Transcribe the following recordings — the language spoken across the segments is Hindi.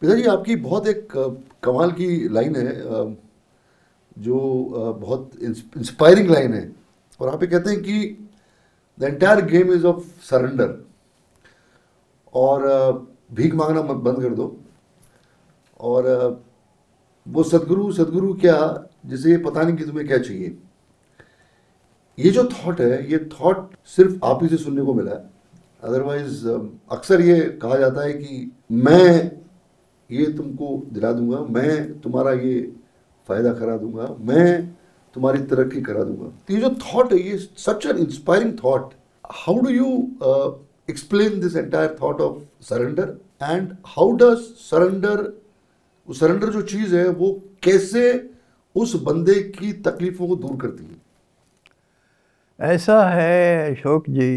पिताजी तो आपकी बहुत एक कमाल की लाइन है जो बहुत इंस्पायरिंग लाइन है और आप ये कहते हैं कि the entire game is of surrender और भीख मांगना मत बंद कर दो और वो सदगुरु सदगुरु क्या जिसे ये पता नहीं कि तुम्हें क्या चाहिए ये जो थॉट है ये थॉट सिर्फ आप ही से सुनने को मिला है अदरवाइज अक्सर ये कहा जाता है कि मैं ये तुमको दिला दूंगा मैं तुम्हारा ये फ़ायदा करा दूंगा मैं तुम्हारी तरक्की करा दूंगा तो ये जो थॉट है ये such an inspiring thought how do you explain this entire thought of surrender and how does surrender surrender जो चीज़ है वो कैसे उस बंदे की तकलीफ़ों को दूर करती है ऐसा है अशोक जी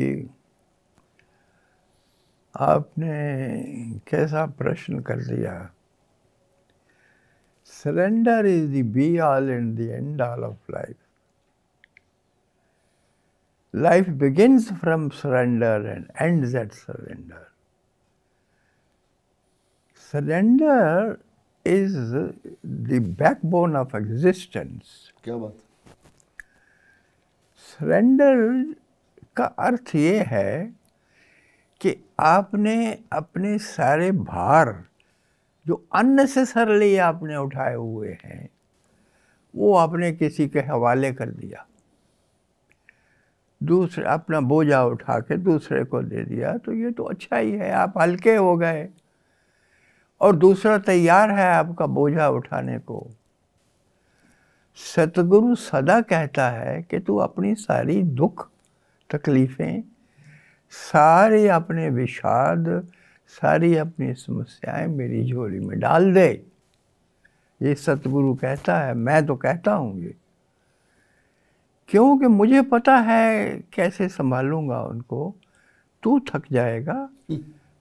आपने कैसा प्रश्न कर दिया surrender is the be all and the end all of life life begins from surrender and end at surrender surrender is the backbone of existence क्या बात सरेंडर का अर्थ ये है कि आपने अपने सारे भार जो अननेसेसरली आपने उठाए हुए हैं वो आपने किसी के हवाले कर दिया दूसरे अपना बोझा उठा के दूसरे को दे दिया तो ये तो अच्छा ही है आप हल्के हो गए और दूसरा तैयार है आपका बोझा उठाने को सतगुरु सदा कहता है कि तू अपनी सारी दुख तकलीफ़ें सारे अपने विषाद सारी अपनी समस्याएं मेरी झोली में डाल दे ये सतगुरु कहता है मैं तो कहता हूँ ये क्योंकि मुझे पता है कैसे संभालूंगा उनको तू थक जाएगा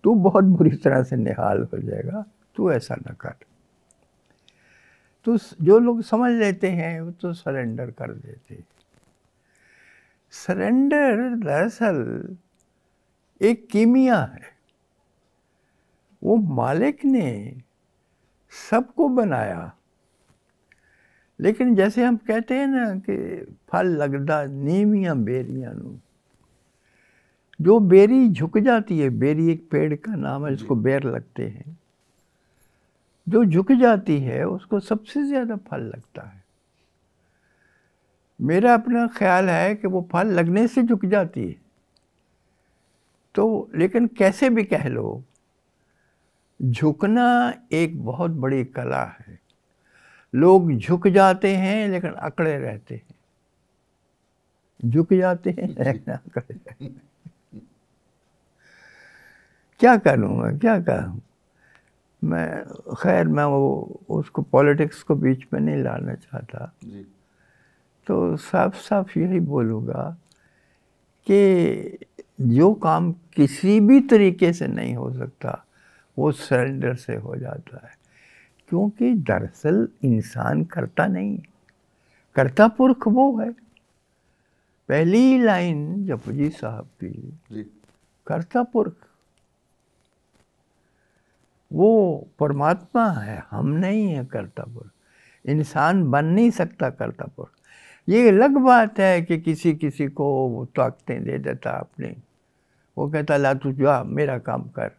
तू बहुत बुरी तरह से निहाल हो जाएगा तू ऐसा ना कर तो जो लोग समझ लेते हैं वो तो सरेंडर कर देते सरेंडर दरअसल एक कीमिया है वो मालिक ने सबको बनाया लेकिन जैसे हम कहते हैं ना कि फल लगदा नीमियाँ बेरिया जो बेरी झुक जाती है बेरी एक पेड़ का नाम है जिसको बेर लगते हैं जो झुक जाती है उसको सबसे ज़्यादा फल लगता है मेरा अपना ख्याल है कि वो फल लगने से झुक जाती है तो लेकिन कैसे भी कह लो झुकना एक बहुत बड़ी कला है लोग झुक जाते हैं लेकिन अकड़े रहते हैं झुक जाते हैं लेकिन अकड़े क्या करूँ मैं क्या कहूँ मैं खैर मैं वो उसको पॉलिटिक्स को बीच में नहीं लाना चाहता तो साफ साफ यही बोलूँगा कि जो काम किसी भी तरीके से नहीं हो सकता वो सरेंडर से हो जाता है क्योंकि दरअसल इंसान करता नहीं है करता पुरख वो है पहली लाइन जपजी साहब की करता पुरख वो परमात्मा है हम नहीं है करता पुरख इंसान बन नहीं सकता करता पुरख ये अलग बात है कि किसी किसी को वो ताकतें दे देता अपने वो कहता ला तू जा मेरा काम कर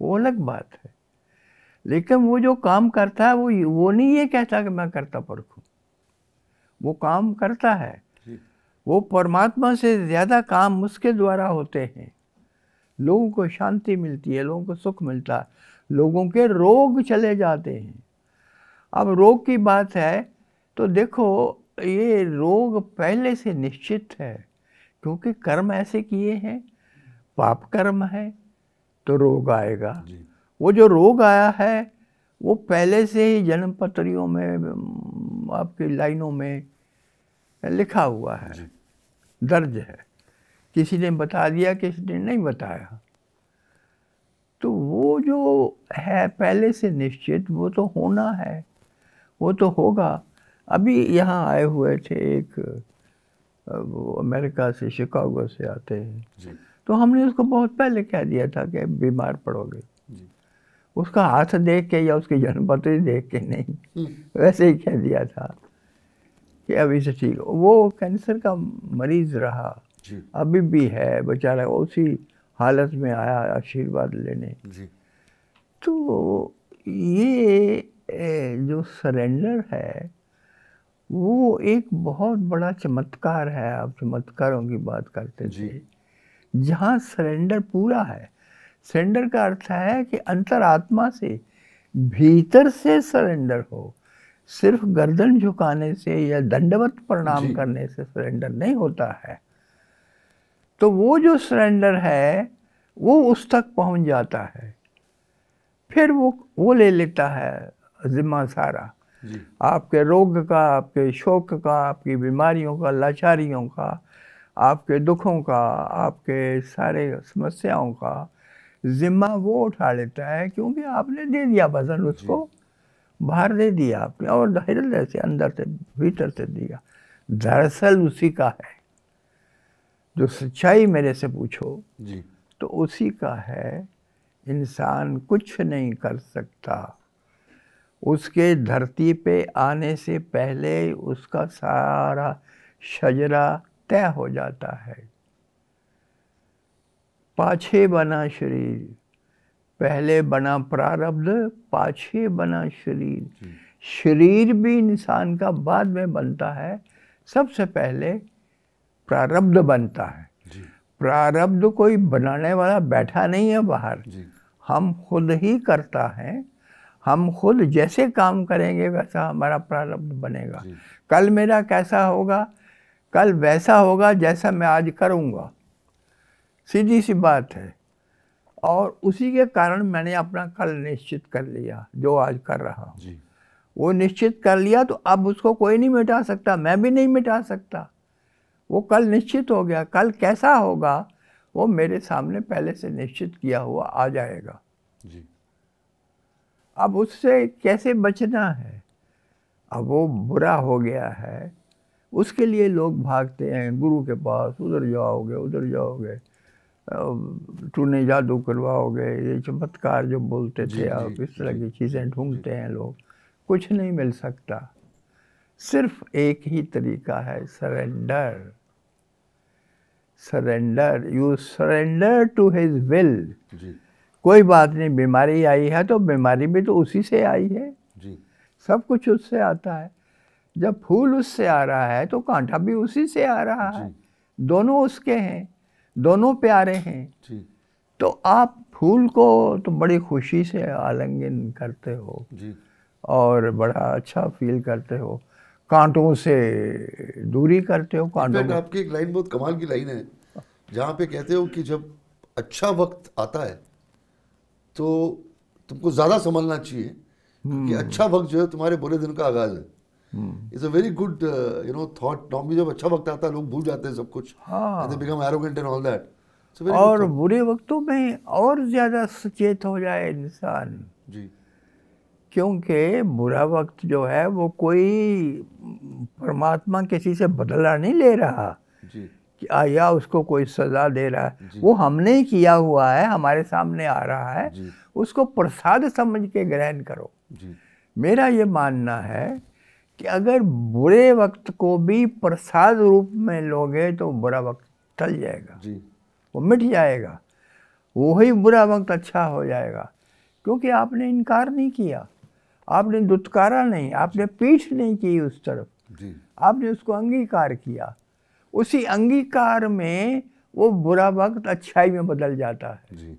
वो अलग बात है लेकिन वो जो काम करता है वो वो नहीं ये कहता कि मैं करता परखूँ वो काम करता है वो परमात्मा से ज़्यादा काम उसके द्वारा होते हैं लोगों को शांति मिलती है लोगों को सुख मिलता है लोगों के रोग चले जाते हैं अब रोग की बात है तो देखो ये रोग पहले से निश्चित है क्योंकि कर्म ऐसे किए हैं पाप कर्म है तो रोग आएगा वो जो रोग आया है वो पहले से ही जन्म पत्रियों में आपकी लाइनों में लिखा हुआ है दर्ज है किसी ने बता दिया किसी ने नहीं बताया तो वो जो है पहले से निश्चित वो तो होना है वो तो होगा अभी यहाँ आए हुए थे एक वो अमेरिका से शिकागो से आते हैं तो हमने उसको बहुत पहले कह दिया था कि बीमार पड़ोगे उसका हाथ देख के या उसकी जनपद देख के नहीं हम्म। वैसे ही कह दिया था कि अभी से ठीक वो कैंसर का मरीज रहा अभी भी है बेचारा उसी हालत में आया आशीर्वाद लेने तो ये जो सरेंडर है वो एक बहुत बड़ा चमत्कार है आप चमत्कारों की बात करते थे जहाँ सरेंडर पूरा है सरेंडर का अर्थ है कि अंतरात्मा से भीतर से सरेंडर हो सिर्फ गर्दन झुकाने से या दंडवत प्रणाम करने से सरेंडर नहीं होता है तो वो जो सरेंडर है वो उस तक पहुंच जाता है फिर वो वो ले लेता है ज़िम्मा सारा आपके रोग का आपके शोक का आपकी बीमारियों का लाचारियों का आपके दुखों का आपके सारे समस्याओं का ज़िम्मा वो उठा लेता है क्योंकि आपने दे दिया वज़न उसको बाहर दे दिया आपने और हृदय से अंदर से भीतर से दिया दरअसल उसी का है जो सच्चाई मेरे से पूछो जी तो उसी का है इंसान कुछ नहीं कर सकता उसके धरती पे आने से पहले उसका सारा शजरा तय हो जाता है पाछे बना शरीर पहले बना प्रारब्ध पाछे बना शरीर शरीर भी इंसान का बाद में बनता है सबसे पहले प्रारब्ध बनता है प्रारब्ध कोई बनाने वाला बैठा नहीं है बाहर हम खुद ही करता है हम खुद जैसे काम करेंगे वैसा हमारा प्रारब्ध बनेगा कल मेरा कैसा होगा कल वैसा होगा जैसा मैं आज करूँगा सीधी सी बात है और उसी के कारण मैंने अपना कल निश्चित कर लिया जो आज कर रहा हूँ वो निश्चित कर लिया तो अब उसको कोई नहीं मिटा सकता मैं भी नहीं मिटा सकता वो कल निश्चित हो गया कल कैसा होगा वो मेरे सामने पहले से निश्चित किया हुआ आ जाएगा जी अब उससे कैसे बचना है अब वो बुरा हो गया है उसके लिए लोग भागते हैं गुरु के पास उधर जाओगे उधर जाओगे टूने जादू करवाओगे ये चमत्कार जो बोलते थे आप इस तरह की चीज़ें ढूंढते हैं लोग कुछ नहीं मिल सकता सिर्फ एक ही तरीका है surrender surrender you surrender to his will कोई बात नहीं बीमारी आई है तो बीमारी भी तो उसी से आई है जी सब कुछ उससे आता है जब फूल उससे आ रहा है तो कांटा भी उसी से आ रहा है दोनों उसके हैं दोनों प्यारे हैं जी तो आप फूल को तो बड़ी खुशी से आलिंगन करते हो जी और बड़ा अच्छा फील करते हो कांटों से दूरी करते हो कांटों आपकी एक लाइन बहुत कमाल की लाइन है जहाँ पे कहते हो कि जब अच्छा वक्त आता है तो तुमको ज़्यादा संभालना चाहिए कि हम्म। अच्छा वक्त जो है तुम्हारे बुरे दिन का आगाज़ है it's a very good you know thought normally जब अच्छा वक्त आता है लोग भूल जाते हैं सब कुछ they become arrogant and all that और बुरे वक्तों में और ज़्यादा सचेत हो जाए इंसान जी क्योंकि बुरा वक्त जो है वो कोई परमात्मा किसी से बदला नहीं ले रहा जी या उसको कोई सज़ा दे रहा है वो हमने ही किया हुआ है हमारे सामने आ रहा है उसको प्रसाद समझ के ग्रहण करो मेरा ये मानना है कि अगर बुरे वक्त को भी प्रसाद रूप में लोगे तो बुरा वक्त टल जाएगा जी वो मिट जाएगा वही बुरा वक्त अच्छा हो जाएगा क्योंकि आपने इनकार नहीं किया आपने दुत्कारा नहीं आपने पीठ नहीं की उस तरफ जी आपने उसको अंगीकार किया उसी अंगीकार में वो बुरा वक्त अच्छाई में बदल जाता है जी